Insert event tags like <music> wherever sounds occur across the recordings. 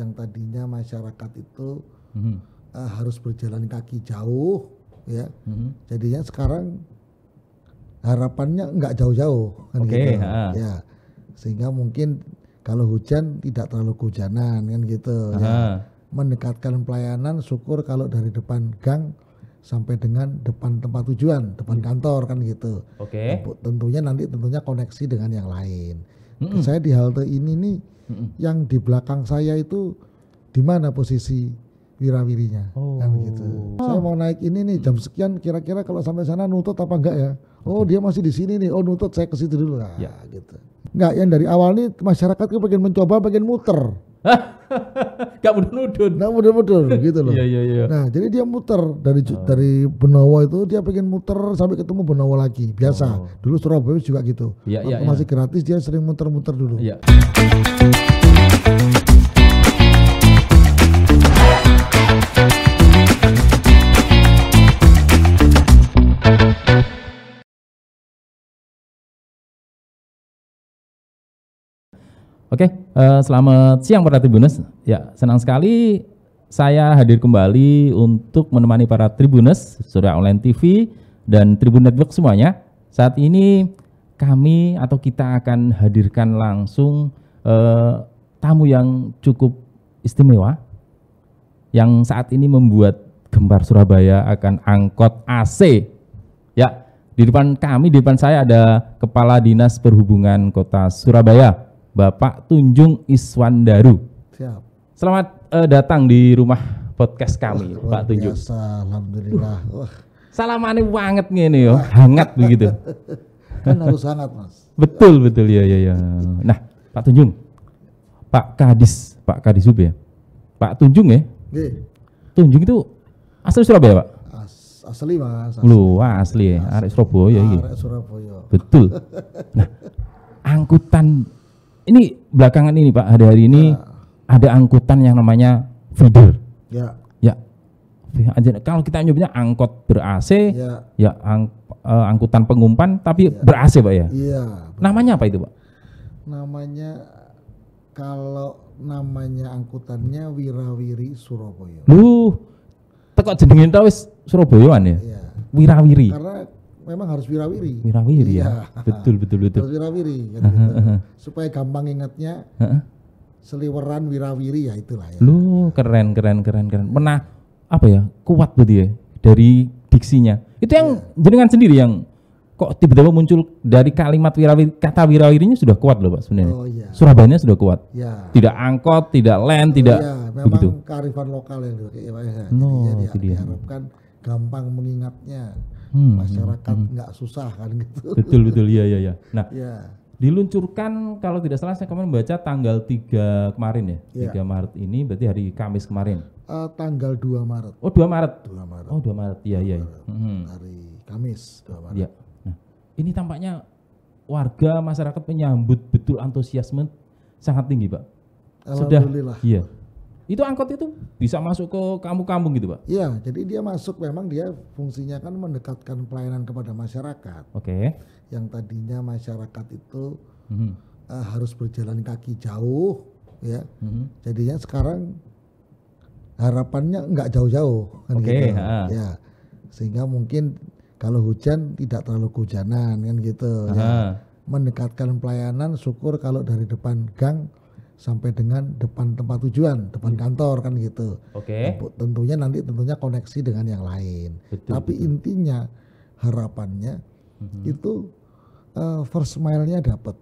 yang tadinya masyarakat itu mm-hmm. uh, harus berjalan kaki jauh ya mm-hmm. jadinya sekarang harapannya nggak jauh-jauh kan okay, gitu ya sehingga mungkin kalau hujan tidak terlalu hujanan kan gitu ya mendekatkan pelayanan syukur kalau dari depan gang sampai dengan depan tempat tujuan, depan iya. kantor kan gitu. Okay. Tentunya nanti tentunya koneksi dengan yang lain. Mm-mm. Saya di halte ini nih Mm-mm. yang di belakang saya itu di mana posisi wirawirinya kan oh. kan gitu. Saya mau naik ini nih jam sekian kira-kira kalau sampai sana nutut apa enggak ya? Oh, dia masih di sini nih. Oh, nutut saya ke situ dulu. lah, ya gitu. Enggak, yang dari awal nih masyarakat kan pengen mencoba, pengen muter. <laughs> Gak mudun-mudun. Gak mudun-mudun gitu loh. Iya iya iya. Nah, jadi dia muter dari oh. dari Benowo itu dia pengen muter sampai ketemu Benowo lagi. Biasa. Oh. Dulu Surabaya juga gitu. Iya, iya, iya. Masih ya. gratis dia sering muter-muter dulu. Iya. Yeah. Oke, uh, selamat siang para Tribuners. Ya, senang sekali saya hadir kembali untuk menemani para Tribuners, Surya Online TV dan Tribun Network semuanya. Saat ini kami atau kita akan hadirkan langsung uh, tamu yang cukup istimewa yang saat ini membuat Gembar Surabaya akan angkot AC. Ya, di depan kami, di depan saya ada Kepala Dinas Perhubungan Kota Surabaya, Bapak Tunjung Iswandaru. Siap. Selamat uh, datang di rumah podcast kami, oh, Pak Tunjung. Biasa, alhamdulillah. Uh, wah. Salamannya banget nih yo, hangat begitu. <laughs> kan harus hangat, Mas. Betul, betul ya ya ya. Nah, Pak Tunjung. Pak Kadis, Pak Kadis Ube ya. Pak Tunjung ya? Nggih. Tunjung itu asli Surabaya, Pak? As asli, Mas. Asli. Loh, asli ya. Arek Surabaya iki. Ya, arek iya. Surabaya. Betul. <laughs> Nah, angkutan ini belakangan ini Pak hari-hari ini ya. ada angkutan yang namanya feeder. Ya. Ya. Kalau kita nyebutnya angkot ber AC, ya, ya ang, uh, angkutan pengumpan tapi ya. ber AC Pak ya. Iya. Namanya apa itu Pak? Namanya kalau namanya angkutannya Wirawiri Surabaya. Lu tekok jenengin tau wis Surabayaan ya? Iya. Wirawiri. Karena memang harus wirawiri. Wirawiri ya. Iya. Betul betul betul. Harus wirawiri ya, gitu, Supaya gampang ingatnya. Seliweran wirawiri ya itulah ya. Lu keren keren keren keren. Pernah apa ya? Kuat berarti ya dari diksinya. Itu yang yeah. jenengan sendiri yang kok tiba-tiba muncul dari kalimat wirawiri kata wirawirinya sudah kuat loh pak sebenarnya oh, iya. Surabaya sudah kuat iya. tidak angkot tidak land oh, tidak iya. Memang begitu kearifan lokal yang dipakai ya, pak no, jadi ya, diharapkan gampang mengingatnya hmm, masyarakat hmm. nggak hmm, susah kan gitu. Betul betul iya iya ya. Nah, Ya. diluncurkan kalau tidak salah saya kemarin baca tanggal 3 kemarin ya. ya. 3 Maret ini berarti hari Kamis kemarin. Uh, tanggal 2 Maret. Oh, 2 Maret. 2 Maret. Oh, 2 Maret. Iya iya. iya. Hmm. Hari Kamis 2 Maret. Ya. Nah, ini tampaknya warga masyarakat menyambut betul antusiasme sangat tinggi, Pak. Alhamdulillah. Sudah, iya. Itu angkot itu bisa masuk ke kampung-kampung gitu, Pak? Iya, jadi dia masuk memang dia fungsinya kan mendekatkan pelayanan kepada masyarakat. Oke. Okay. Yang tadinya masyarakat itu mm -hmm. uh, harus berjalan kaki jauh, ya. Mm -hmm. Jadinya sekarang harapannya nggak jauh-jauh, kan okay, gitu. Ha. Ya, sehingga mungkin kalau hujan tidak terlalu hujanan kan gitu. Ya. Mendekatkan pelayanan, syukur kalau dari depan gang sampai dengan depan tempat tujuan, depan iya. kantor kan gitu. Oke. Okay. Tentunya nanti tentunya koneksi dengan yang lain. Betul, Tapi intinya harapannya hmm itu uh, first mile-nya dapat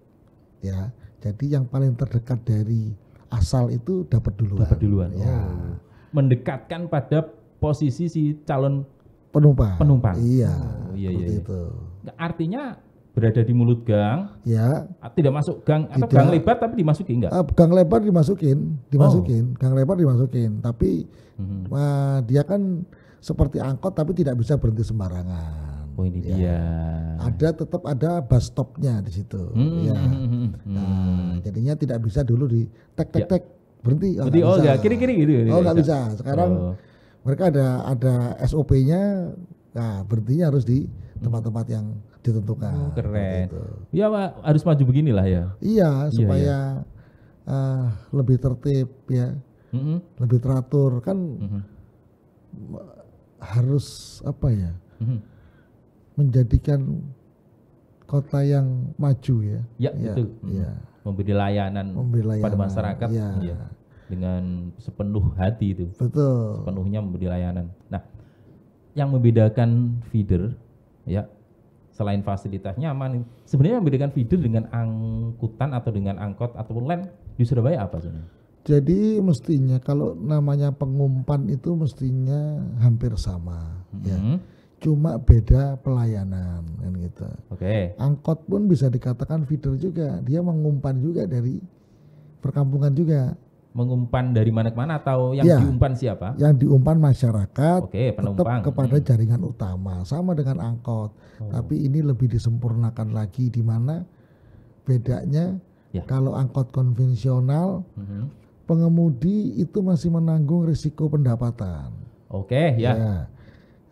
ya. Jadi yang paling terdekat dari asal itu dapat duluan. Dapat duluan. Ya. Oh. Mendekatkan pada posisi si calon penumpang. Penumpang. Iya. Oh, iya, iya, iya. Itu. Artinya berada di mulut gang. Ya. Ah, tidak masuk gang atau tidak. gang lebar tapi dimasuki enggak? Uh, ah, gang lebar dimasukin, dimasukin, oh. gang lebar dimasukin. Tapi hmm. uh, dia kan seperti angkot tapi tidak bisa berhenti sembarangan. Oh ini ya. dia. Ada tetap ada bus stopnya di situ. Hmm. Ya. Hmm, hmm, hmm, nah, jadinya tidak bisa dulu di tek tek ya. tek berhenti. Oh, berhenti, oh ya, gitu ya, oh ya kiri kiri gitu. Oh enggak ya. bisa. Sekarang oh. mereka ada ada SOP-nya. Nah, berhentinya harus di tempat-tempat yang ditentukan. Oh, keren. Iya pak harus maju beginilah ya. Iya, iya, iya. supaya iya, Uh, lebih tertib ya, mm -hmm. lebih teratur kan mm -hmm. harus apa ya mm -hmm. menjadikan kota yang maju ya. Ya, ya betul. Ya. Memberi layanan, memberi layanan pada masyarakat. Ya. ya. Dengan sepenuh hati itu. Betul. Sepenuhnya memberi layanan. Nah, yang membedakan feeder ya selain fasilitas nyaman sebenarnya yang dengan feeder dengan angkutan atau dengan angkot ataupun land di Surabaya apa sebenarnya jadi mestinya kalau namanya pengumpan itu mestinya hampir sama ya. mm-hmm. ya cuma beda pelayanan kan gitu. Oke. Okay. Angkot pun bisa dikatakan feeder juga, dia mengumpan juga dari perkampungan juga mengumpan dari mana ke mana atau yang ya, diumpan siapa? Yang diumpan masyarakat Oke, penumpang. tetap kepada hmm. jaringan utama sama dengan angkot. Oh. Tapi ini lebih disempurnakan lagi di mana bedanya ya. kalau angkot konvensional hmm. pengemudi itu masih menanggung risiko pendapatan. Oke, ya. ya.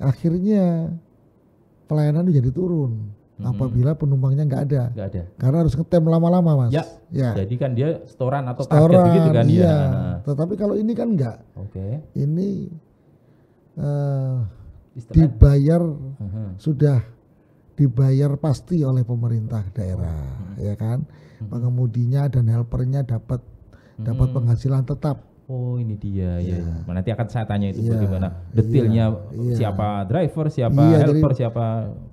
Akhirnya pelayanan itu jadi turun hmm. apabila penumpangnya nggak ada. Nggak ada. Karena harus ngetem lama-lama, Mas. Ya. ya. Jadi kan dia setoran atau setoran, target gitu kan ya. iya. ya. Tetapi kalau ini kan nggak. Oke. Okay. Ini uh, dibayar uh mm-hmm. -huh. sudah dibayar pasti oleh pemerintah daerah, oh. ya kan? Hmm. Pengemudinya dan helpernya dapat dapat mm-hmm. penghasilan tetap Oh ini dia ya. ya. Nanti akan saya tanya itu yeah. bagaimana iya. detailnya yeah. siapa driver, siapa yeah, helper, jadi, siapa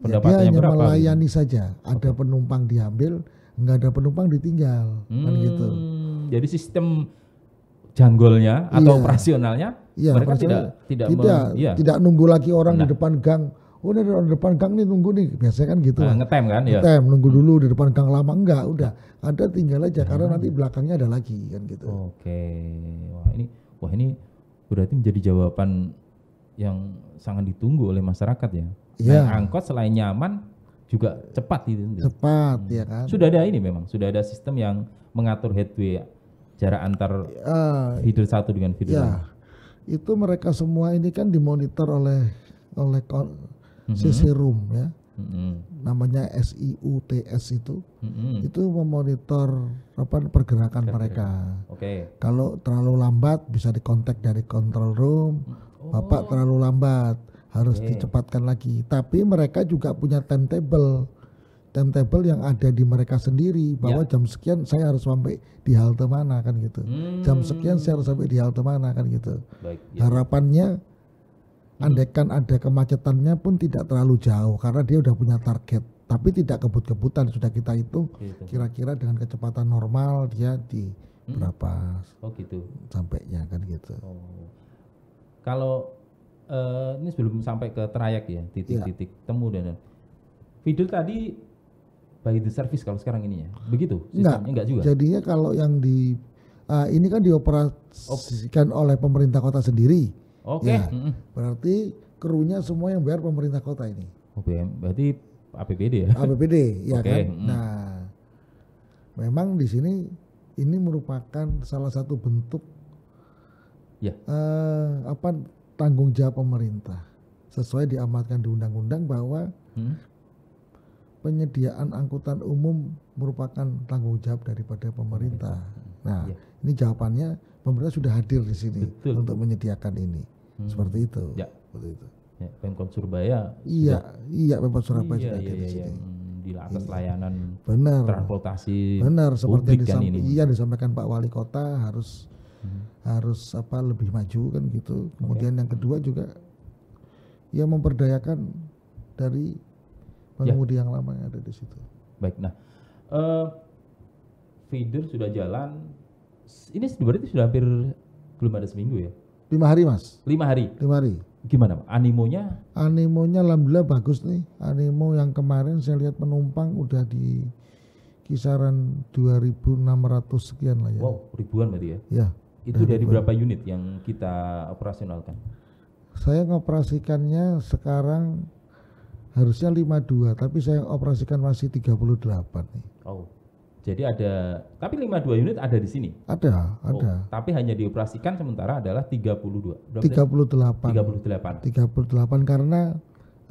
pendapatannya berapa. dia berapa. melayani saja. Ada okay. penumpang diambil, nggak ada penumpang ditinggal hmm, kan gitu. Hmm, jadi sistem janggolnya atau yeah. operasionalnya ya, mereka tidak tidak tidak, mem, iya. tidak nunggu lagi orang nah. di depan gang oh ini orang depan gang nih nunggu nih biasanya kan gitu nah, ngetem kan iya. ngetem ya. nunggu dulu di depan gang lama enggak udah ada tinggal aja nah. karena nanti belakangnya ada lagi kan gitu oke wah ini wah ini berarti menjadi jawaban yang sangat ditunggu oleh masyarakat ya Ya. naik angkot selain nyaman juga cepat gitu cepat ya kan sudah ada ini memang sudah ada sistem yang mengatur headway jarak antar uh, feeder satu dengan feeder ya. itu mereka semua ini kan dimonitor oleh oleh mm -hmm. ya. Mm -hmm. Namanya SIUTS itu. Mm -hmm. Itu memonitor apa pergerakan mereka. Oke. Okay. Kalau terlalu lambat bisa dikontak dari control room. Oh. Bapak terlalu lambat, harus okay. dicepatkan lagi. Tapi mereka juga punya timetable timetable yang ada di mereka sendiri bahwa yeah. jam sekian saya harus sampai di halte mana kan gitu. Hmm. Jam sekian saya harus sampai di halte mana kan gitu. Baik, ya. Harapannya Hmm. Andaikan ada kemacetannya pun tidak terlalu jauh karena dia udah punya target tapi tidak kebut-kebutan sudah kita hitung gitu. kira-kira dengan kecepatan normal dia di hmm. berapa oh gitu sampainya kan gitu oh. kalau uh, ini sebelum sampai ke trayek ya titik-titik ya. temu dan video tadi by the service kalau sekarang ini ya begitu sistemnya enggak, enggak juga jadinya kalau yang di uh, ini kan dioperasikan oh. oleh pemerintah kota sendiri Oke. Okay. Nah, ya, Berarti krunya semua yang bayar pemerintah kota ini. OPM oh, berarti APBD ya? APBD <laughs> ya okay. kan. Nah, memang di sini ini merupakan salah satu bentuk ya. Yeah. apa tanggung jawab pemerintah sesuai diamatkan di undang-undang bahwa hmm. penyediaan angkutan umum merupakan tanggung jawab daripada pemerintah. Nah, ya. ini jawabannya pemerintah sudah hadir di sini Betul. untuk menyediakan ini. Hmm. Seperti itu. Ya. Seperti itu. Ya, Pemkot Surabaya. Iya, sudah, iya Pemkot Surabaya iya, sudah iya, di iya, iya. sini. Hmm, di iya. atas iya. layanan benar, transportasi benar seperti publik kan ini. Iya disampaikan Pak Wali Kota harus hmm. harus apa lebih maju kan gitu. Kemudian okay. yang kedua juga ya memperdayakan dari pengemudi ya. yang lama yang ada di situ. Baik, nah uh, feeder sudah jalan. Ini berarti sudah hampir belum ada seminggu ya? Lima hari mas. Lima hari. Lima hari. Gimana pak? Animonya? Animonya alhamdulillah bagus nih. Animo yang kemarin saya lihat penumpang udah di kisaran 2.600 sekian lah ya. Wow, ribuan berarti ya? Ya. Itu dari berapa unit yang kita operasionalkan? Saya ngoperasikannya sekarang harusnya 52, tapi saya operasikan masih 38 nih. Oh, jadi ada, tapi 52 unit ada di sini. Ada, oh, ada. Oh, tapi hanya dioperasikan sementara adalah 32. Berapa 38. 38. 38 karena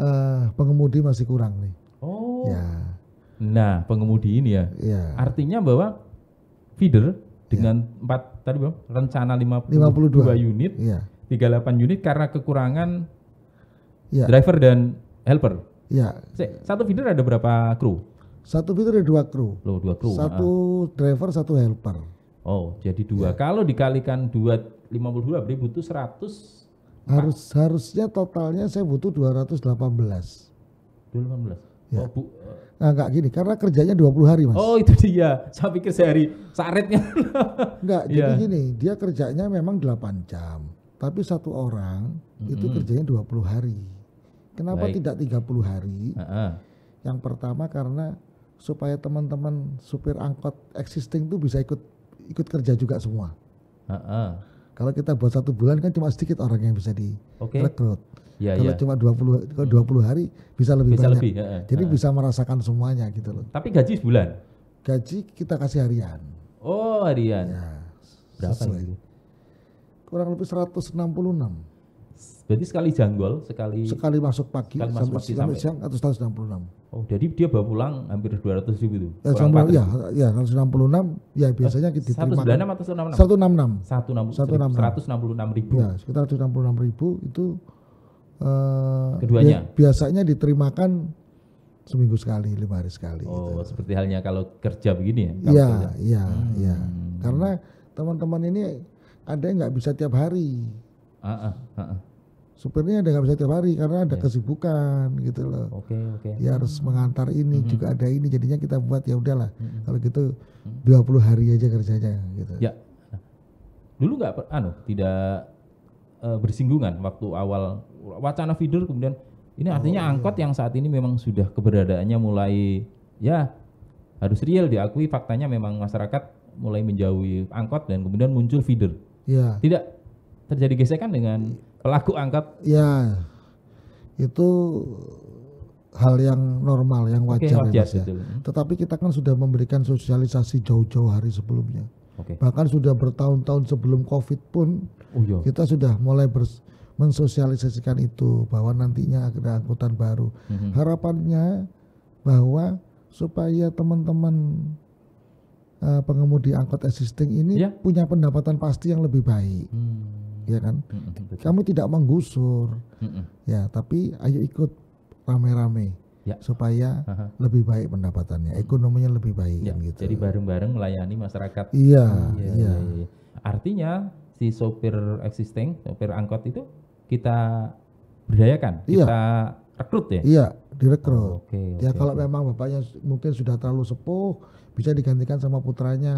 uh, pengemudi masih kurang nih. Oh. Ya. Nah, pengemudi ini ya. ya. Artinya bahwa feeder dengan ya. 4 tadi Bang, rencana 52, 52 unit, ya. 38 unit karena kekurangan ya. driver dan helper. Ya. Satu feeder ada berapa kru? Satu itu ada dua kru. Loh, dua kru. Satu ah. driver, satu helper. Oh, jadi dua. Ya. Kalau dikalikan dua lima puluh dua ribu butuh seratus. Harus harusnya totalnya saya butuh dua ratus delapan belas. Dua delapan belas. Ya. Oh, bu, Nah, enggak gini, karena kerjanya dua puluh hari, Mas. Oh, itu dia. Saya pikir sehari saretnya. enggak, <laughs> jadi iya. gini, dia kerjanya memang delapan jam. Tapi satu orang mm -hmm. itu kerjanya dua puluh hari. Kenapa Baik. tidak puluh hari? Uh -uh. Yang pertama karena supaya teman-teman supir angkot existing itu bisa ikut ikut kerja juga semua. Uh -uh. Kalau kita buat satu bulan kan cuma sedikit orang yang bisa direkrut. Okay. Ya, kalau ya. cuma 20 kalau 20 hmm. hari bisa lebih bisa banyak. Lebih, ya, ya. Jadi ya. bisa merasakan semuanya gitu loh. Tapi gaji sebulan. Gaji kita kasih harian. Oh, harian. Ya, Berapa Kurang lebih 166. Berarti sekali janggol, sekali Sekali masuk pagi sekali masuk sampai, pagi sampai, sampai siang atau 166. Oh, jadi dia bawa pulang hampir 200 ribu itu? Ya, ya, ya, ya, kalau enam. ya biasanya kita eh, diterima. 196 kan. atau 166? 166. 166. 166 ribu. Ya, sekitar 166 ribu itu uh, Keduanya? biasanya diterimakan seminggu sekali, lima hari sekali. Oh, gitu. seperti halnya kalau kerja begini ya? Iya, iya, hmm. iya. Karena teman-teman ini ada yang nggak bisa tiap hari. Uh, uh, uh, uh supirnya ada nggak bisa tiap hari karena ada yeah. kesibukan gitu loh. Oke okay, oke. Okay. Ya harus mengantar ini mm -hmm. juga ada ini jadinya kita buat ya udahlah mm -hmm. kalau gitu 20 mm-hmm. hari aja kerjanya gitu. Ya. dulu nggak anu tidak uh, bersinggungan waktu awal wacana feeder kemudian ini oh, artinya oh, angkot iya. yang saat ini memang sudah keberadaannya mulai ya harus real diakui faktanya memang masyarakat mulai menjauhi angkot dan kemudian muncul feeder. Iya. Tidak terjadi gesekan dengan iya pelaku angkat ya itu hal yang normal yang wajar, okay, wajar ya. ya. Hmm. Tetapi kita kan sudah memberikan sosialisasi jauh-jauh hari sebelumnya. Okay. Bahkan sudah bertahun-tahun sebelum Covid pun oh, iya. kita sudah mulai bers mensosialisasikan itu bahwa nantinya ada angkutan baru. Mm-hmm. Harapannya bahwa supaya teman-teman uh, pengemudi angkot existing ini yeah. punya pendapatan pasti yang lebih baik. Hmm ya kan? Mm-mm. Kami tidak menggusur, Mm-mm. ya. Tapi ayo ikut rame-rame ya. supaya uh-huh. lebih baik pendapatannya, ekonominya lebih baik. Ya. Kan gitu. Jadi bareng-bareng melayani masyarakat. Iya, iya. Ya, ya. Artinya si sopir existing, sopir angkot itu kita berdayakan, iya. kita rekrut ya. Iya, direkrut. Oh, okay, ya okay, kalau okay. memang bapaknya mungkin sudah terlalu sepuh, bisa digantikan sama putranya.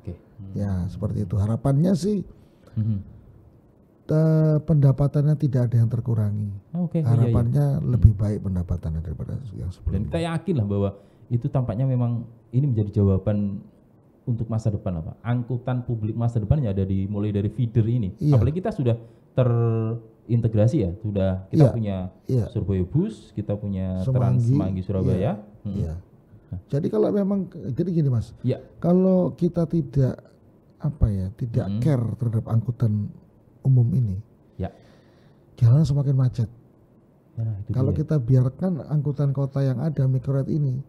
Oke. Ya seperti itu harapannya sih. Hmm uh, pendapatannya tidak ada yang terkurangi. Okay, iya, Harapannya iya, iya. lebih hmm. baik pendapatannya daripada yang sebelumnya. Dan kita yakin lah bahwa itu tampaknya memang ini menjadi jawaban untuk masa depan apa? Angkutan publik masa depannya ada di mulai dari feeder ini. Iya. Apalagi kita sudah terintegrasi ya, sudah kita iya. punya iya. Surabaya Bus, kita punya Semanggi, Trans Semanggi Surabaya. Iya. Hmm. Iya. Jadi kalau memang jadi gini Mas. Iya. Kalau kita tidak apa ya, tidak hmm. care terhadap angkutan umum ini, ya. jalan semakin macet. Ya, nah, Kalau dia. kita biarkan angkutan kota yang ada mikroret ini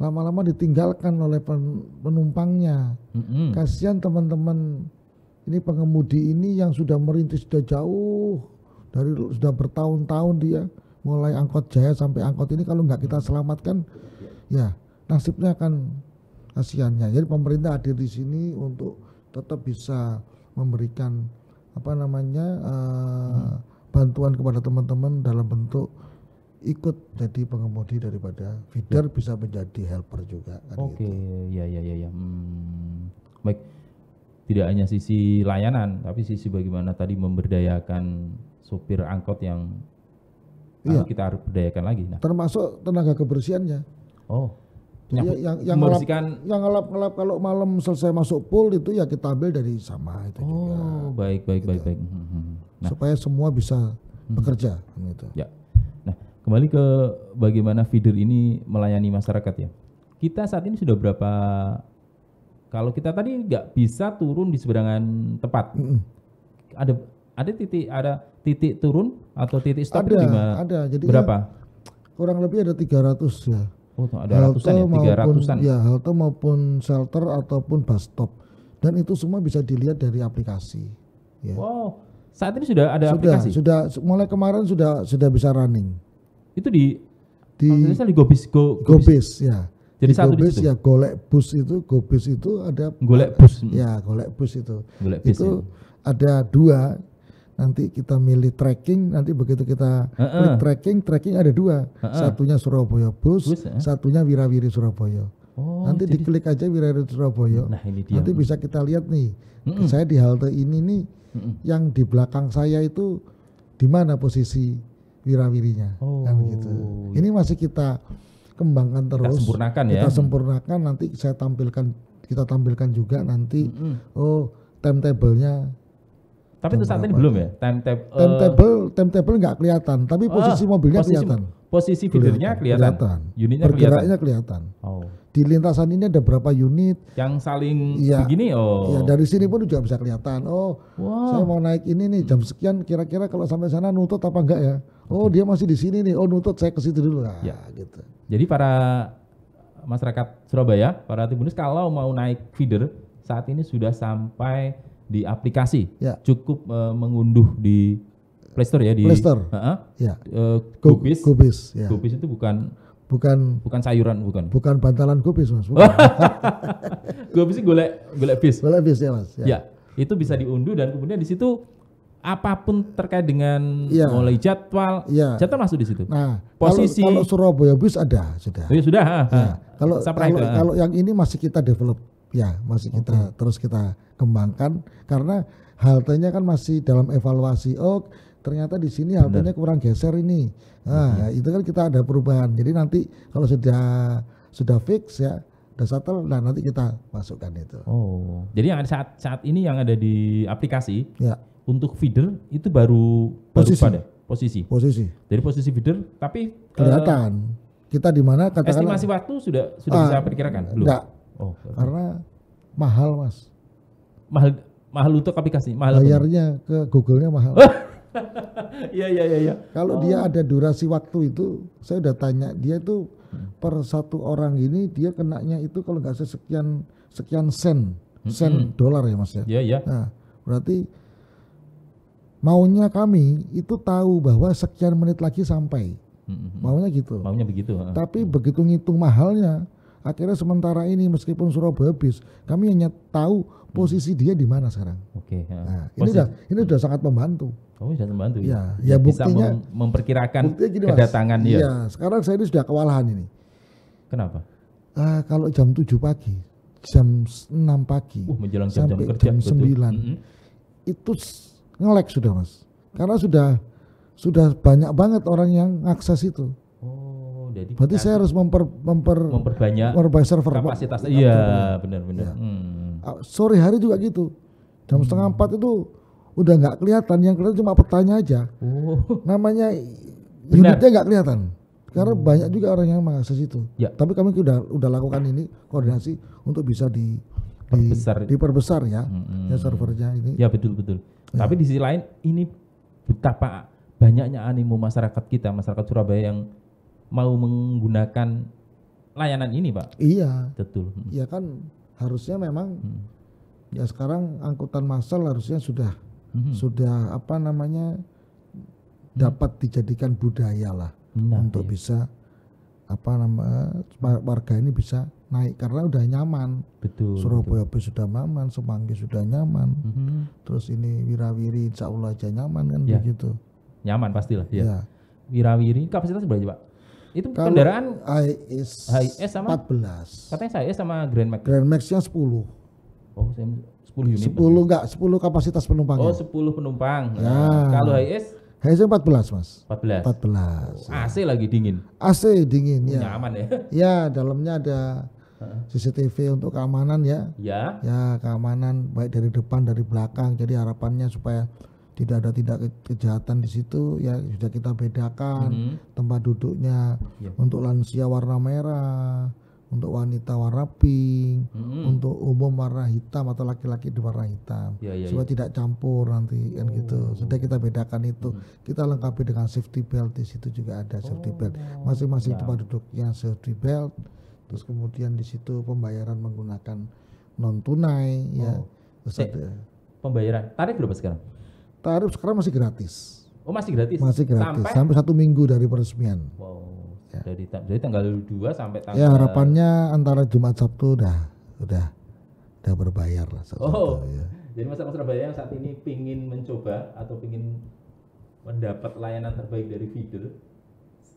lama-lama ditinggalkan oleh penumpangnya. Mm-hmm. Kasihan teman-teman ini pengemudi ini yang sudah merintis sudah jauh dari sudah bertahun-tahun dia mulai angkot jaya sampai angkot ini kalau nggak kita selamatkan ya nasibnya akan kasihannya. Jadi pemerintah hadir di sini untuk tetap bisa memberikan apa namanya uh, hmm. bantuan kepada teman-teman dalam bentuk ikut jadi pengemudi daripada feeder ya. bisa menjadi helper juga. Kan Oke, okay. Gitu. ya ya ya ya. Hmm, baik. Tidak hanya sisi layanan, tapi sisi bagaimana tadi memberdayakan sopir angkot yang iya. kita harus berdayakan lagi. Nah, termasuk tenaga kebersihannya. Oh. Ya, yang yang ngelap, yang ngelap-ngelap kalau malam selesai masuk pool itu ya kita ambil dari sama itu oh, juga. Oh, baik baik gitu. baik baik. Hmm, hmm, hmm. Nah. Supaya semua bisa bekerja gitu. Ya. Nah, kembali ke bagaimana feeder ini melayani masyarakat ya. Kita saat ini sudah berapa kalau kita tadi nggak bisa turun di seberangan tepat. hmm. Ada ada titik ada titik turun atau titik stop ada, di mana? Ada. Jadi berapa? Kurang lebih ada 300 ya. Oh, ada halte ratusan ya, tiga ratusan. Ya, halte maupun shelter ataupun bus stop. Dan itu semua bisa dilihat dari aplikasi. Ya. Wow, saat ini sudah ada sudah, aplikasi. Sudah, mulai kemarin sudah sudah bisa running. Itu di di di Gobis, Go, Gobis. Gobis ya. Jadi satu Gobis ya golek bus itu, Gobis itu ada golek bus. Ya, golek bus itu. Golek bus, itu ya. ada dua nanti kita milih tracking nanti begitu kita uh -uh. klik tracking tracking ada dua uh -uh. satunya Surabaya Bus, Bus uh. satunya Wirawiri Surabaya oh, nanti jadi... diklik aja Wirawiri Surabaya nah, ini dia. nanti bisa kita lihat nih mm -mm. saya di halte ini nih mm -mm. yang di belakang saya itu di mana posisi wirawirinya oh. kan gitu iya. ini masih kita kembangkan terus kita sempurnakan ya kita sempurnakan nanti saya tampilkan kita tampilkan juga nanti mm -mm. oh timetable-nya tapi untuk saat ini belum ya? Timetable uh, timetable timetable nggak kelihatan, tapi ah, posisi mobilnya posisi, kelihatan. Posisi feedernya kelihatan. kelihatan. Unitnya Bergeraknya kelihatan. kelihatan. Oh. Di lintasan ini ada berapa unit yang saling ya, begini oh. Ya, dari sini pun juga bisa kelihatan. Oh, wow. saya mau naik ini nih jam sekian kira-kira kalau sampai sana nutut apa enggak ya? Oh, okay. dia masih di sini nih. Oh, nutut saya ke situ dulu lah ya. gitu. Jadi para masyarakat Surabaya, para timunis kalau mau naik feeder saat ini sudah sampai di aplikasi. Ya. Cukup uh, mengunduh di Play Store ya di Play Store. Uh -huh. Ya. Uh, e, kubis. Kubis, ya. kubis itu bukan bukan bukan sayuran bukan bukan bantalan kubis mas bukan. kubis <laughs> itu golek golek bis golek bis ya mas ya, ya itu bisa diunduh dan kemudian di situ apapun terkait dengan ya. mulai jadwal, ya. jadwal masuk di situ. Nah, posisi kalau, kalau Surabaya bis ada sudah. Oh, ya sudah. Ha, ha. Ya. Kalau kalau, kalau yang ini masih kita develop ya masih kita terus kita kembangkan karena haltenya kan masih dalam evaluasi oh ternyata di sini haltenya kurang geser ini nah okay. itu kan kita ada perubahan jadi nanti kalau sudah sudah fix ya sudah shuttle nah nanti kita masukkan itu oh jadi yang saat saat ini yang ada di aplikasi ya untuk feeder itu baru posisi. baru pada posisi posisi Jadi posisi feeder tapi kelihatan uh, kita di mana katakan estimasi waktu sudah sudah ah, bisa perkirakan belum enggak Oh. Okay. Karena mahal mas. Mahal mahal untuk aplikasi. Mahal Bayarnya apa? ke Google-nya mahal. <laughs> Iya iya iya. Ya. Kalau oh. dia ada durasi waktu itu, saya udah tanya dia itu hmm. per satu orang ini dia nya itu kalau nggak sekian sekian sen sen hmm. dolar ya mas ya. Iya iya. Nah, berarti maunya kami itu tahu bahwa sekian menit lagi sampai. Maunya gitu. Maunya begitu. Tapi begitu ngitung mahalnya, Akhirnya sementara ini meskipun Surabaya habis, kami hanya tahu posisi hmm. dia di mana sekarang. Oke. ya. nah, ini sudah ini sudah sangat membantu. Oh, sudah membantu. Ya, ya, ya, ya buktinya mem memperkirakan buktinya gini, kedatangan dia. ya. Iya, sekarang saya ini sudah kewalahan ini. Kenapa? Uh, kalau jam 7 pagi, jam 6 pagi, uh, menjelang jam sampai jam, jam, 9 itu ngelek sudah, Mas. Karena sudah sudah banyak banget orang yang akses itu. Jadi berarti saya harus memper, memper memperbanyak memperbanyak server kapasitas Iya, iya benar-benar. Ya. Hmm. Ah, sore hari juga gitu. Jam hmm. setengah empat itu udah nggak kelihatan, yang kelihatan cuma petanya aja. Oh. Namanya Benar. unitnya nggak kelihatan. Karena hmm. banyak juga orang yang mengakses itu. Ya. Tapi kami sudah udah lakukan ini koordinasi untuk bisa di diperbesar diperbesar ya, hmm. ya servernya ini. Ya betul betul. Ya. Tapi di sisi lain ini betapa banyaknya animo masyarakat kita, masyarakat Surabaya yang mau menggunakan layanan ini, Pak. Iya. Betul. Hmm. Iya kan harusnya memang hmm. ya sekarang angkutan massal harusnya sudah hmm. sudah apa namanya hmm. dapat dijadikan budaya lah nah, untuk iya. bisa apa nama warga ini bisa naik karena udah nyaman. Betul. Surabaya betul. sudah nyaman, Semanggi sudah nyaman. hmm Terus ini Wirawiri insya Allah aja nyaman kan ya. begitu. Nyaman pastilah ya. ya. Wirawiri kapasitas berapa Pak? Itu Kalau kendaraan IS, HIS sama 14. Katanya saya sama Grand Max. Grand Max-nya 10. Oh, 10 unit. 10 enggak, 10 kapasitas penumpang. Oh, 10 penumpang. Ya. Nah, kalau HIS HS 14, Mas. 14. 14. Oh, AC ya. lagi dingin. AC dingin ya. Nyaman ya. <laughs> Ya, dalamnya ada CCTV untuk keamanan ya. Ya. Ya, keamanan baik dari depan dari belakang. Jadi harapannya supaya tidak ada tidak kejahatan di situ ya sudah kita bedakan hmm. tempat duduknya yep. Ya. untuk lansia warna merah untuk wanita warna pink, hmm. untuk umum warna hitam atau laki-laki di warna hitam, ya, ya, supaya ya. tidak campur nanti kan oh. gitu. Sudah kita bedakan itu, hmm. kita lengkapi dengan safety belt di situ juga ada safety oh. belt. Masing-masing ya. tempat duduknya safety belt, terus kemudian di situ pembayaran menggunakan non tunai, ya. oh. ya. Terus eh, ada. Pembayaran tarik berapa sekarang? tarif sekarang masih gratis. Oh masih gratis? Masih gratis, sampai, sampai satu minggu dari peresmian. Wow, ya. dari, dari tanggal 2 sampai tanggal... Ya harapannya antara Jumat Sabtu udah, udah, udah berbayar lah. Sabtu, oh, ya. jadi masyarakat Surabaya yang saat ini pingin mencoba atau pingin mendapat layanan terbaik dari Fidel,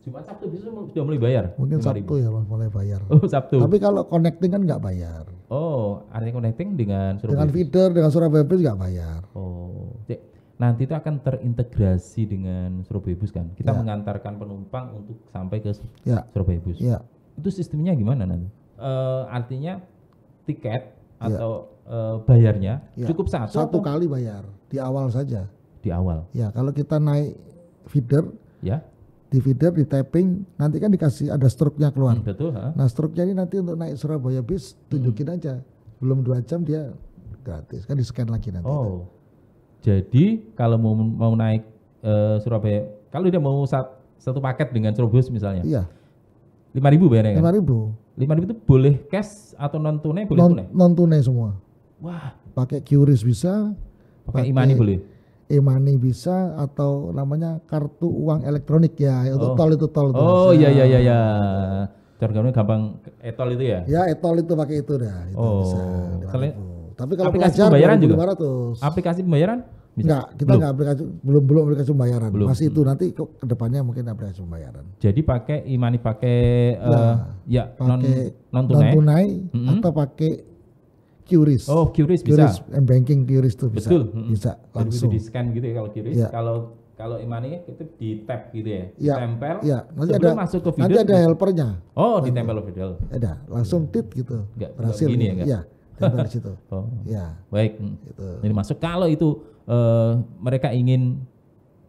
Jumat Sabtu bisa sudah mulai bayar. Mungkin Sabtu ribu. ya mulai bayar. Oh, Sabtu. Tapi kalau connecting kan nggak bayar. Oh, artinya connecting dengan Surabaya. Dengan feeder dengan Surabaya Bus nggak bayar. Oh. Cek nanti itu akan terintegrasi dengan Surabaya Bus kan. Kita ya. mengantarkan penumpang untuk sampai ke ya. Surabaya Bus. Ya. Itu sistemnya gimana nanti? Uh, artinya tiket ya. atau ya. uh, bayarnya ya. cukup satu satu atau? kali bayar di awal saja. Di awal. Ya, kalau kita naik feeder ya. Di feeder di tapping nanti kan dikasih ada struknya keluar. Hmm, betul, ha? Nah, struknya ini nanti untuk naik Surabaya Bus tunjukin hmm. aja. Belum dua jam dia gratis kan di scan lagi nanti. Oh. Itu jadi kalau mau mau naik uh, Surabaya, kalau dia mau sat, satu paket dengan Surabus misalnya. Iya. Lima ribu bayarnya kan? Lima ribu. Lima ribu itu boleh cash atau non tunai? Boleh non, tunai. Non tunai semua. Wah. Pakai QRIS bisa. Pakai imani boleh. Imani e bisa atau namanya kartu uang elektronik ya untuk oh. tol itu tol itu. Oh iya, ya. iya iya iya. iya. Jargonnya gampang etol itu ya? Ya etol itu pakai itu dah. Itu oh. Bisa, tapi kalau aplikasi pelajar pembayaran juga. juga. Aplikasi pembayaran? Enggak, kita enggak aplikasi belum belum aplikasi pembayaran. Belum. Masih itu hmm. nanti ke kedepannya mungkin aplikasi pembayaran. Jadi pakai imani pakai eh, nah, uh, ya non non tunai, non -tunai mm -hmm. atau pakai QRIS. Oh, QRIS bisa. QRIS eh, banking QRIS itu bisa. Betul. Mm -hmm. Bisa langsung. Jadi di scan gitu ya kalau QRIS. Ya. Kalau kalau imani itu di tap gitu ya, ya tempel. Iya. nanti ada masuk ke video, nanti ada helpernya. Oh, ditempel ke video. Ada, langsung ya. tit gitu. Enggak, berhasil. Gini ya, enggak? Ya tempel di situ. Oh. Ya. Baik. Gitu. Jadi masuk kalau itu uh, mereka ingin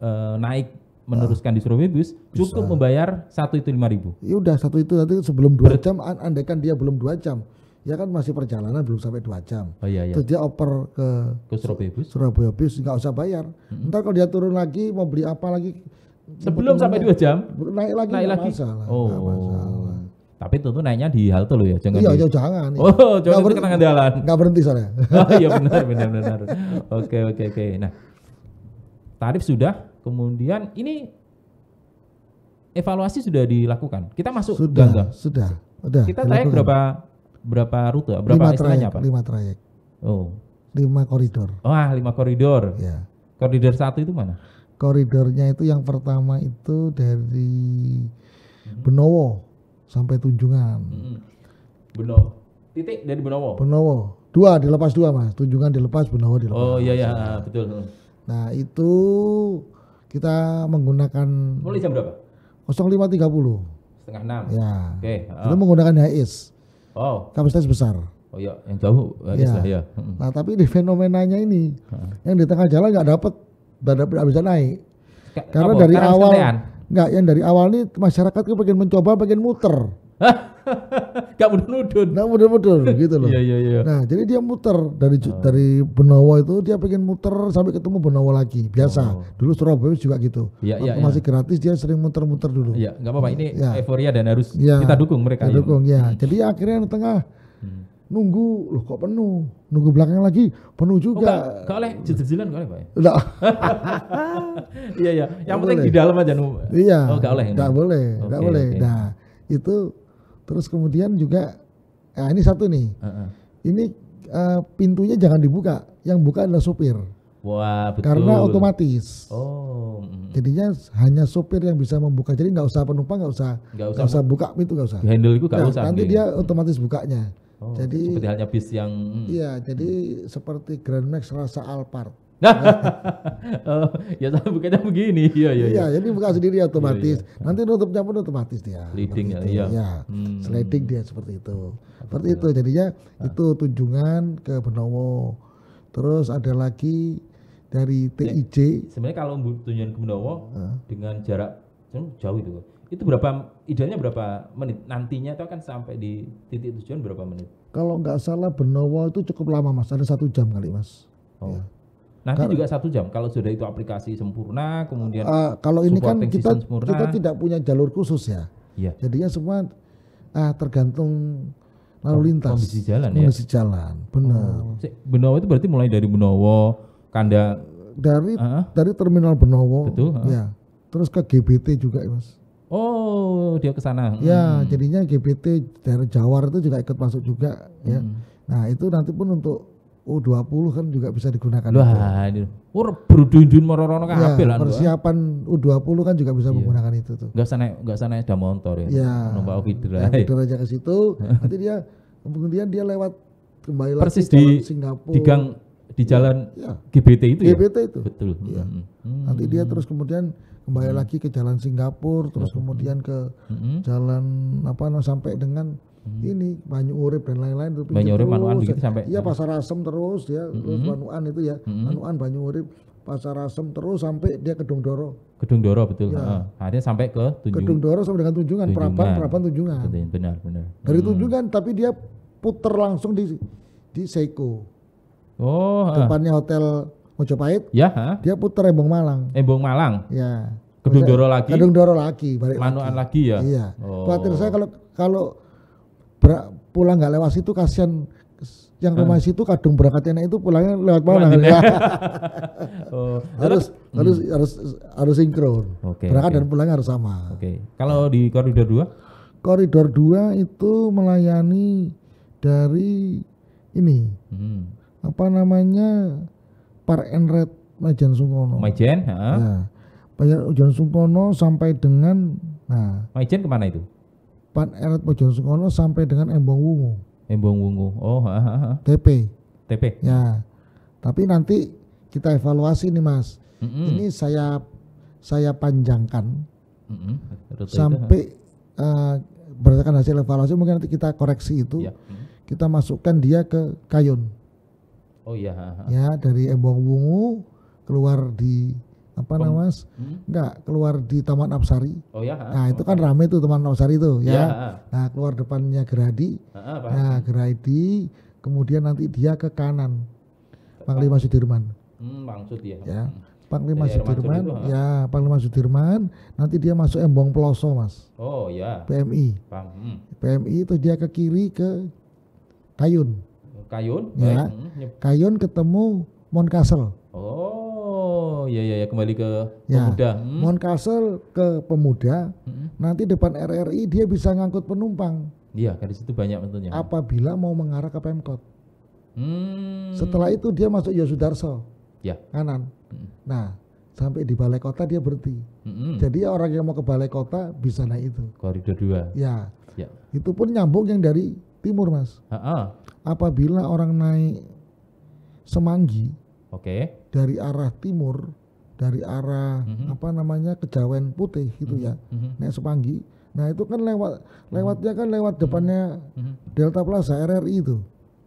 uh, naik meneruskan di Surabaya bus cukup Bisa. membayar satu itu lima ribu. Iya, udah satu itu nanti sebelum dua Ber jam, andaikan dia belum dua jam, ya kan masih perjalanan belum sampai dua jam. Oh, iya, iya. Terus dia oper ke, ke Surabaya bus. Surabaya bus nggak usah bayar. Mm-hmm. Ntar kalau dia turun lagi mau beli apa lagi. Sebelum sampai dua jam. Naik lagi. Naik lagi. Masalah, oh. masalah. Tapi tentu naiknya di halte loh ya, jangan. Iya, di... Iya, jangan. Oh, jangan berhenti ke jalan. Enggak berhenti soalnya. <laughs> oh iya benar benar benar. Oke oke oke. Nah, tarif sudah, kemudian ini evaluasi sudah dilakukan. Kita masuk sudah, Sudah. Sudah. Kita dilakukan. trayek berapa berapa rute? Berapa lima trayek, Pak? Lima trayek. Oh. Lima koridor. Wah, lima koridor. Ya. Koridor satu itu mana? Koridornya itu yang pertama itu dari Benowo sampai Tunjungan. hmm Benowo. Titik dari Benowo. Benowo. Dua dilepas dua mas. Tunjungan dilepas, Benowo dilepas. Oh iya iya nah, betul. Mm. Nah itu kita menggunakan. Mulai jam berapa? 05.30. Setengah enam. Ya. Oke. Okay. Oh. Kita ah. menggunakan HIS. Oh. Kapasitas besar. Oh iya, yang jauh HIS ya. ya. Nah tapi di fenomenanya ini, ah. yang di tengah jalan nggak dapat nggak bisa naik. karena Apa? dari Karang awal. Enggak, yang dari awal ini masyarakat itu pengen mencoba, pengen muter. Enggak <laughs> mudun-mudun. Enggak mudun-mudun gitu loh. Iya, iya, iya. Nah, jadi dia muter dari uh. dari Benowo itu dia pengen muter sampai ketemu Benowo lagi. Biasa. Oh. Dulu Surabaya juga gitu. Iya, iya. iya. Masih gratis dia sering muter-muter dulu. Iya, enggak apa-apa. Ini ya. euforia dan harus ya. kita dukung mereka. Kita iya. dukung ya. Jadi akhirnya di tengah nunggu loh kok penuh nunggu belakang lagi penuh oh, juga oh, oleh jejel-jelan oleh pak enggak <laughs> iya iya yang penting di dalam aja nunggu iya oh gak boleh enggak boleh enggak boleh nah itu terus kemudian juga nah ini satu nih ini eh, pintunya jangan dibuka yang buka adalah supir Wah, betul. Karena otomatis. Oh. Jadinya hanya supir yang bisa membuka. Jadi nggak usah penumpang, nggak usah, nggak usah, buka pintu, nggak usah. Handle itu nggak nah, usah. Nanti iya. dia otomatis bukanya. Oh, jadi seperti halnya bis yang hmm. Iya, jadi seperti Grand Max rasa Alphard. Nah, <laughs> ya sama bukannya begini. <laughs> Iya, iya, iya. Iya, jadi buka sendiri iya, otomatis. ya, ya. Nanti nutupnya pun otomatis dia. sliding ya, iya. Ya. Hmm. Sliding dia seperti itu. Seperti itu jadinya ah. itu tunjungan ke Benowo. Terus ada lagi dari TIJ. Sebenarnya kalau tunjungan ke Benowo ah. dengan jarak kan, jauh itu itu berapa idealnya berapa menit nantinya itu akan sampai di titik tujuan berapa menit kalau nggak salah Benowo itu cukup lama mas ada satu jam kali mas oh. ya. nanti Kar juga satu jam kalau sudah itu aplikasi sempurna kemudian uh, kalau ini kan kita kita tidak punya jalur khusus ya yeah. jadinya semua ah tergantung lalu lintas kondisi jalan ya? kondisi ya? jalan benar oh. Benowo itu berarti mulai dari Benowo kanda dari uh -huh. dari terminal Benowo betul uh -huh. ya terus ke GBT juga mas Oh, dia ke sana. Ya, hmm. jadinya GPT dari Jawar itu juga ikut masuk juga ya. Hmm. Nah, itu nanti pun untuk U20 kan juga bisa digunakan. Wah, itu. Ur oh, brudundun marorono kan ya, Persiapan U20 kan juga bisa iya. menggunakan itu tuh. Enggak sana enggak sana ada motor ya. ya Numpak Fidra. Ya, aja ke situ, <laughs> nanti dia kemudian dia lewat kembali lagi di Singapura. Persis Di gang di iya. jalan iya. ya. GBT itu GBT ya? itu. Betul. Ya. Hmm. Nanti dia terus kemudian kembali hmm. lagi ke jalan Singapura, terus hmm. kemudian ke hmm. hmm. jalan apa no, sampai dengan hmm. ini Banyu Urip dan lain-lain itu Banyu Urip Manuan begitu sampai Iya Pasar Asem terus ya, hmm. Manuan itu ya. Hmm. Manuan Banyu Urip Pasar Asem terus sampai dia ke Doro. Gedung Doro betul. Ya. Ah, akhirnya sampai ke Tunjung. Kedung Doro sampai dengan Tunjungan, tunjungan. Prapan, Prapan Tunjungan. benar, benar. Dari Tunjungan tapi dia puter langsung di di Seiko. Oh. Depannya uh. hotel Mojopahit. Ya. Uh. Dia putar Embong Malang. Embong Malang. Ya. Kedung Doro lagi. Kedung Doro lagi. Balik Manuan lagi. lagi ya. Iya. Oh. Khawatir saya kalau kalau pulang nggak lewat situ kasihan yang rumah situ kadung berangkatnya itu pulangnya lewat mana? Ya. <laughs> oh, harus hmm. harus harus harus sinkron. Okay, Berangkat okay. dan pulangnya harus sama. Oke. Okay. Kalau di koridor dua, Koridor dua itu melayani dari ini. Hmm apa namanya par enret Majen Sungkono. Majen, ya. Nah, Majen Sungkono sampai dengan nah, Majen kemana itu? Pan Eret Majen Sungkono sampai dengan Embong Wungu. Embong Wungu. Oh, ha. TP. TP. Ya. Tapi nanti kita evaluasi nih, Mas. Mm -hmm. Ini saya saya panjangkan. Mm -hmm. Sampai itu, uh, eh, berdasarkan hasil evaluasi mungkin nanti kita koreksi itu. Ya. Mm -hmm. Kita masukkan dia ke Kayun. Oh iya. Ya dari Embong Wungu keluar di apa Bung. namanya? Hmm? Enggak, keluar di Taman Absari. Oh ya. nah, itu kan rame tuh Taman Absari itu ya. ya Nah, keluar depannya Geradi. Ha, nah, Geradi kemudian nanti dia ke kanan. Panglima Sudirman. Hmm, maksud ya. Ya. Hmm. Panglima Jadi Sudirman, itu, ya Panglima Sudirman, nanti dia masuk Embong Peloso, Mas. Oh, ya. PMI. Bang. Hmm. PMI itu dia ke kiri ke Kayun. Kayun. Ya. Hmm, Kayun ketemu Moncastle. Oh, ya ya ya kembali ke ya. pemuda. Hmm. Moncastle ke pemuda. Hmm. Nanti depan RRI dia bisa ngangkut penumpang. Iya, kan di situ banyak tentunya. Apabila mau mengarah ke Pemkot. Hmm. Setelah itu dia masuk Yosudarso. Ya. Kanan. Hmm. Nah, sampai di balai kota dia berhenti. hmm Jadi orang yang mau ke balai kota bisa naik itu. Koridor 2. Ya. ya. Itu pun nyambung yang dari timur, Mas. Ha-ha apabila orang naik semanggi oke okay. dari arah timur dari arah mm-hmm. apa namanya kejawen putih gitu mm-hmm. ya mhm. naik semanggi nah itu kan lewat mhm. lewatnya kan lewat mhm. depannya mm-hmm. Delta Plaza RRI itu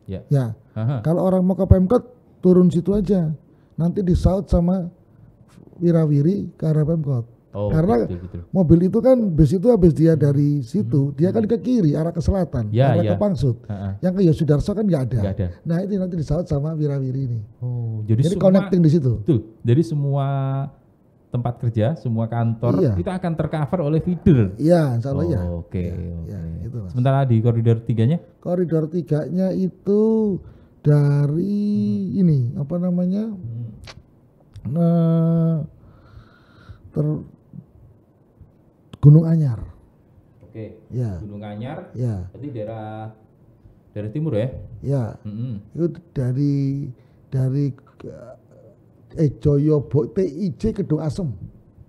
yeah. ya, ya. kalau orang mau ke Pemkot turun situ aja nanti disaut sama wirawiri ke arah Pemkot Oh, Karena gitu, gitu. mobil itu kan bis itu habis dia hmm. dari situ, hmm. dia kan ke kiri arah ke selatan, ya, arah ya. ke Pangsut. uh -huh. Yang ke Yosudarso kan nggak ada. ada. Nah itu nanti disaut sama wirawiri ini. Oh, jadi, jadi semua, connecting di situ. Betul. Jadi semua tempat kerja, semua kantor iya. kita akan tercover oleh feeder. Iya, Insyaallah iya. oh, ya. Oke. Okay, ya, okay. ya, itu mas. Sementara di koridor tiganya? Koridor tiganya itu dari hmm. ini apa namanya? Hmm. Nah, ter Gunung Anyar. Oke. Ya. Gunung Anyar. Ya. Berarti daerah daerah timur ya? Ya. Mm -hmm. Itu dari dari eh Joyobo TIJ Gedung Asem.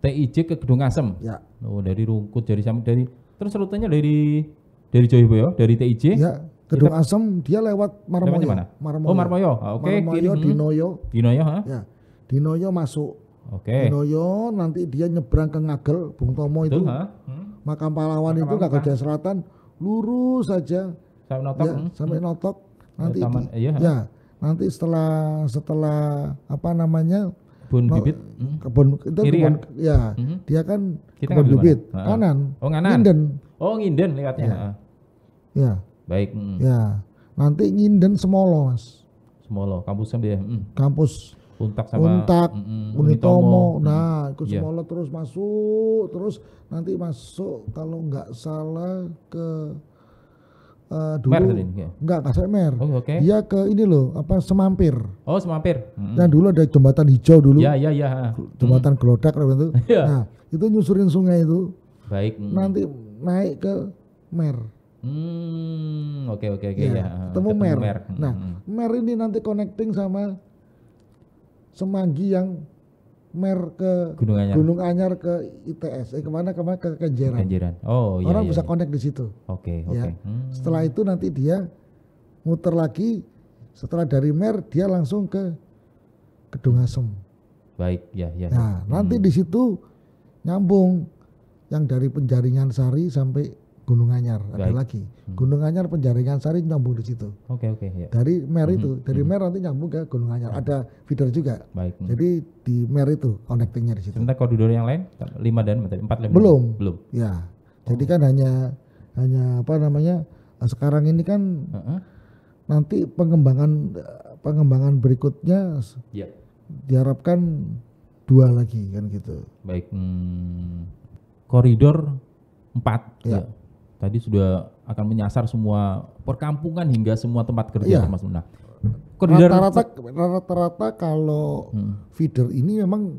TIJ ke Gedung Asem. Ya. Oh, dari Rungkut dari sampai dari terus rutenya dari dari Joyobo dari TIJ. Ya. Gedung Asem dia lewat Marmoyo. Mana? Marmoyo. Oh, Marmoyo. Oke, okay. Marmoyo Dinoyo. Dinoyo, ha? Ya. Dinoyo masuk Oke. Okay. Noyo nanti dia nyebrang ke Ngagel, Bung Tomo itu. Betul, hmm. Makam pahlawan itu itu Kagajah Selatan lurus saja. Sampai notok. Ya, hmm? sampai hmm. notok. Nanti Taman, iya. ya, nanti setelah setelah apa namanya? Kebun no, bibit. Hmm. Kebun itu Kiri kebun, kan? ya. Hmm. Dia kan Kita kebun bibit mana? kanan. Oh, kanan. Nginden. Oh, nginden lihatnya, Ya. ya. Baik. Hmm. Ya. Nanti nginden Semolo, Mas. Semolo, kampusnya dia. Hmm. Kampus Untak sama Untak, mm, Unitomo. Unitomo. Nah, ikut yeah. Sumolo terus masuk, terus nanti masuk kalau nggak salah ke uh, dulu Mer, ya? enggak Mer. Oh, okay. Dia ke ini loh, apa Semampir. Oh, Semampir. Mm. Yang dulu ada jembatan hijau dulu. Ya, ya, ya, <laughs> iya, iya, iya. Jembatan mm. Gelodak itu. yeah. Nah, itu nyusurin sungai itu. Baik. Mm. Nanti naik ke Mer. Hmm, oke oke oke iya, ya. ya. Temu Mer. Mer. Nah, Mer ini nanti connecting sama semanggi yang mer ke Gunung Anyar, Gunung Anyar ke ITS, eh kemana kemana ke Kenjeran. Kenjeran. Oh iya. Orang iya, bisa iya. connect di situ. Oke okay, ya. oke. Okay. Hmm. Setelah itu nanti dia muter lagi, setelah dari mer dia langsung ke Gedung Asem. Baik ya ya. Nah nanti hmm. di situ nyambung yang dari penjaringan Sari sampai Gunung Anyar Baik. ada lagi. Hmm. Gunung Anyar penjaringan sari nyambung di situ. Oke okay, oke. Okay, ya. Dari Mer hmm, itu, hmm, dari hmm. Mer nanti nyambung ke Gunung Anyar. Ada feeder juga. Baik. Jadi di Mer itu connectingnya di situ. Sementara koridor yang lain lima dan empat lima. Belum. Belum. Ya. Oh. Jadi kan hanya hanya apa namanya sekarang ini kan uh -huh. nanti pengembangan pengembangan berikutnya yeah. diharapkan dua lagi kan gitu. Baik. Hmm. Koridor empat. Yeah. ya, ya tadi sudah akan menyasar semua perkampungan hingga semua tempat kerja ya. Mas Munah. Rata-rata rata-rata kalau hmm. feeder ini memang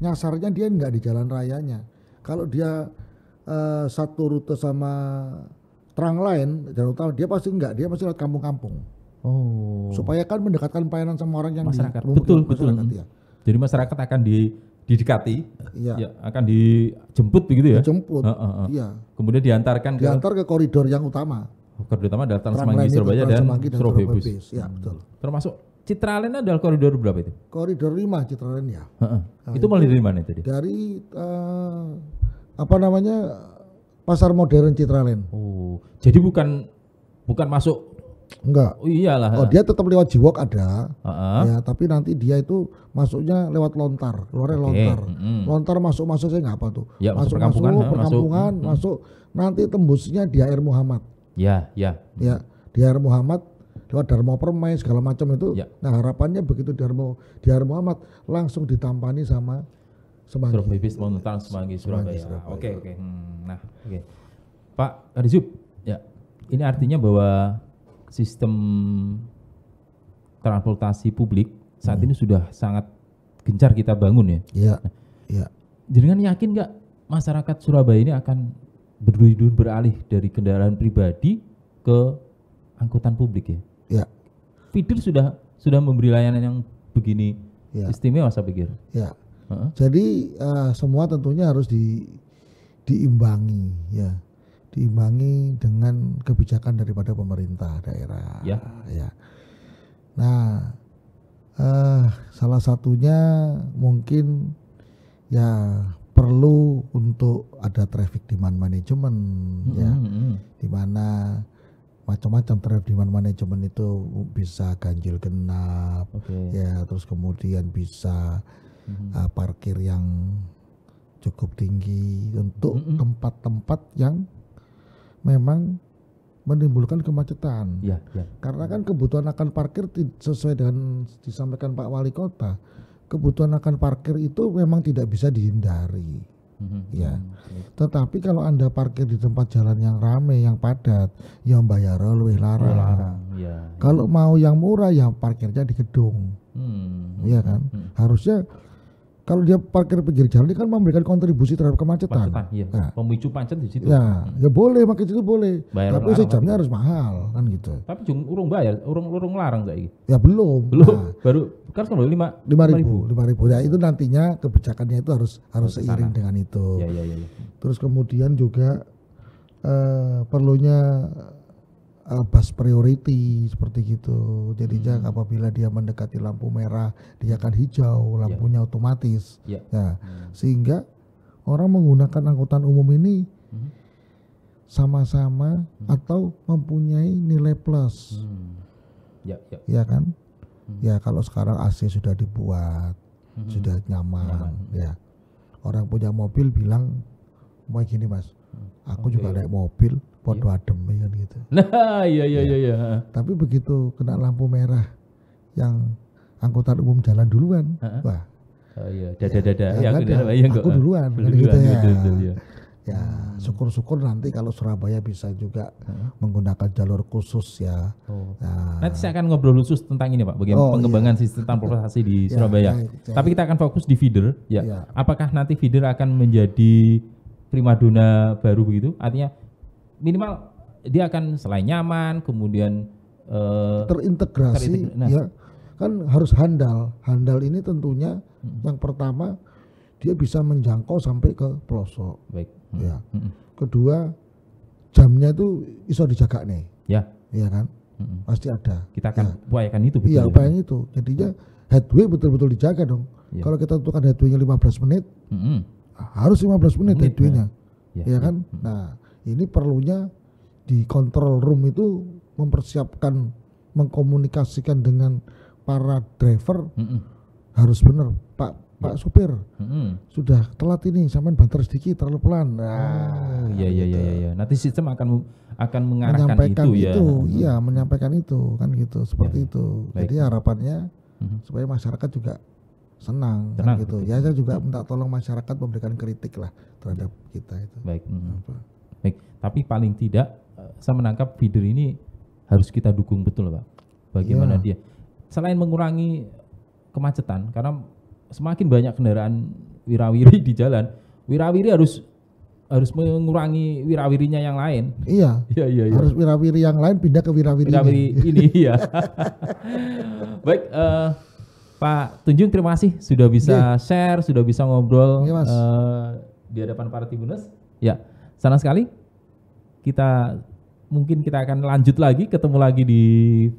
nyasarnya dia enggak di jalan rayanya. Kalau dia uh, satu rute sama terang lain jalan utama dia pasti enggak. dia pasti lewat kampung-kampung. Oh. Supaya kan mendekatkan pelayanan sama orang yang masyarakat. Di, betul betul. Masyarakat, iya. Jadi masyarakat akan di didekati, ya. ya akan dijemput begitu ya? Dijemput, uh, uh, uh. iya. Kemudian diantarkan diantar ke, ke koridor yang utama. Oh, koridor utama adalah Trans Semanggi Surabaya dan, dan Surabebus. Ya, hmm. betul. Termasuk Citralen adalah koridor berapa itu? Koridor 5 Citralen ya. Uh, uh. Nah, itu mulai dari mana itu? Dari uh, apa namanya Pasar Modern Citralen. Oh, jadi bukan bukan masuk Enggak. Oh, iyalah. Oh, dia tetap lewat jiwok ada. Uh-uh. Ya, tapi nanti dia itu masuknya lewat lontar, keluarnya okay. lontar. Mm-hmm. Lontar masuk-masuk saya nggak apa tuh. Ya, masuk perkampungan, masuk, perkampungan masuk, masuk nanti tembusnya di air Muhammad. Ya, ya. Ya, di air Muhammad lewat Dharma Permai segala macam itu. Ya. Nah, harapannya begitu Dharma di air Muhammad langsung ditampani sama Semanggi. Surabaya Bis Montang Semanggi Surabaya. Oke, Oke, okay, oke. Okay. Hmm, nah, oke. Okay. Pak Rizub, ya. Ini artinya bahwa sistem transportasi publik saat hmm. ini sudah sangat gencar kita bangun ya. Iya. Nah, iya. Jadi kan yakin nggak masyarakat Surabaya ini akan berduyun beralih dari kendaraan pribadi ke angkutan publik ya? Iya. Feeder sudah sudah memberi layanan yang begini ya. istimewa saya pikir. Iya. Uh -huh. Jadi uh, semua tentunya harus di diimbangi ya diimbangi dengan kebijakan daripada pemerintah daerah. Ya. ya. Nah, eh, salah satunya mungkin ya perlu untuk ada traffic demand management mm-hmm. ya, di mana macam-macam traffic demand management itu bisa ganjil genap, okay. ya terus kemudian bisa mm-hmm. uh, parkir yang cukup tinggi untuk mm-hmm. tempat-tempat yang memang menimbulkan kemacetan. Ya, ya. Karena kan kebutuhan akan parkir sesuai dengan disampaikan Pak Wali Kota, kebutuhan akan parkir itu memang tidak bisa dihindari. Ya. Tetapi kalau Anda parkir di tempat jalan yang ramai, yang padat, yang bayar lebih larang. Ya, ya. Kalau iya. mau yang murah ya parkirnya di gedung. Hmm. Ya kan? Hmm. Harusnya kalau dia parkir pinggir jalan dia kan memberikan kontribusi terhadap kemacetan. Macetan, iya. nah. Pemicu macet di situ. Ya, ya boleh makin itu boleh. Bayar Tapi sejamnya harus mahal kan gitu. Tapi jung urung bayar, urung urung larang kayak gitu. Ya belum. Belum. Nah. Baru kan kalau lima lima ribu, lima ribu. Ya itu nantinya kebijakannya itu harus harus Kesana. seiring dengan itu. Ya, ya, ya, ya. Terus kemudian juga uh, perlunya uh, bus priority seperti gitu. Jadi hmm. jangan apabila dia mendekati lampu merah, dia akan hijau, ya. lampunya yeah. otomatis. Yeah. Nah, ya. hmm. sehingga orang menggunakan angkutan umum ini hmm. sama-sama hmm. atau mempunyai nilai plus. Hmm. Ya, ya. Iya kan? Hmm. Ya kalau sekarang AC sudah dibuat, hmm. sudah nyaman, nyaman, ya. Orang punya mobil bilang, mau gini mas, aku okay. juga naik mobil, podo yeah. adem ya kan gitu. <laughs> Nah, iya iya ya. iya Ya. Tapi begitu kena lampu merah yang angkutan umum jalan duluan, Ha? wah. Oh iya, dada-dada. Ya, ya, dada. ya, aku, iya, aku duluan, kan gitu ya. Betul, iya, iya, ya. Ya, syukur-syukur nanti kalau Surabaya bisa juga hmm. menggunakan jalur khusus ya. Oh. ya. nanti saya akan ngobrol khusus tentang ini Pak, bagaimana oh, pengembangan iya. sistem transportasi di <laughs> ya, Surabaya. Ya, ya. Tapi kita akan fokus di feeder ya. ya. Apakah nanti feeder akan menjadi primadona baru begitu? Artinya minimal dia akan selain nyaman kemudian uh, terintegrasi terintegrasi. nah. ya kan harus handal handal ini tentunya hmm. yang pertama dia bisa menjangkau sampai ke pelosok baik hmm. ya hmm. kedua jamnya itu iso dijaga nih ya ya kan hmm. pasti ada kita akan ya. itu iya upayakan itu jadinya headway betul-betul dijaga dong ya. kalau kita tentukan headwaynya lima 15 menit hmm. harus 15 menit, menit headwaynya. ya. ya. ya kan hmm. nah ini perlunya di kontrol room itu mempersiapkan mengkomunikasikan dengan para driver mm -mm. harus benar pak pak ya. supir mm -hmm. sudah telat ini sampean banter sedikit terlalu pelan oh, nah oh, iya iya iya gitu. iya nanti sistem akan akan mengarahkan menyampaikan itu, ya. itu ya iya menyampaikan itu kan gitu seperti ya, itu baik. jadi harapannya mm -hmm. supaya masyarakat juga senang, kan senang kan gitu. Ya saya juga minta tolong masyarakat memberikan kritik lah terhadap kita itu. Baik. Mm -hmm. Baik, tapi paling tidak eh, saya menangkap feeder ini harus kita dukung betul, Pak. Bagaimana yeah. dia? Selain mengurangi kemacetan karena semakin banyak kendaraan wirawiri di jalan, wirawiri harus harus mengurangi wirawirinya yang lain. Iya. <laughs> Iya iya. iya. Harus wirawiri yang lain pindah ke wirawiri, wirawiri ini. ini <laughs> iya. Baik, uh, Pak Tunjung terima kasih sudah bisa yeah. share, sudah bisa ngobrol yeah, iya, Uh, di hadapan para tribuners. Ya. Senang sekali. Kita mungkin kita akan lanjut lagi ketemu lagi di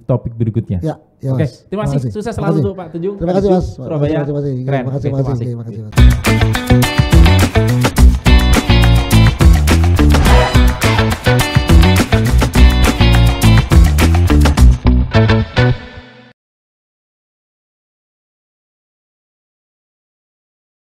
topik berikutnya. Ya, ya Oke, okay. terima kasih. Sukses selalu untuk Pak Tunjung. Terima kasih Mas. Surabaya. Terima kasih. Keren. Terima kasih. Terima kasih. Terima kasih. Terima kasih. Terima kasih.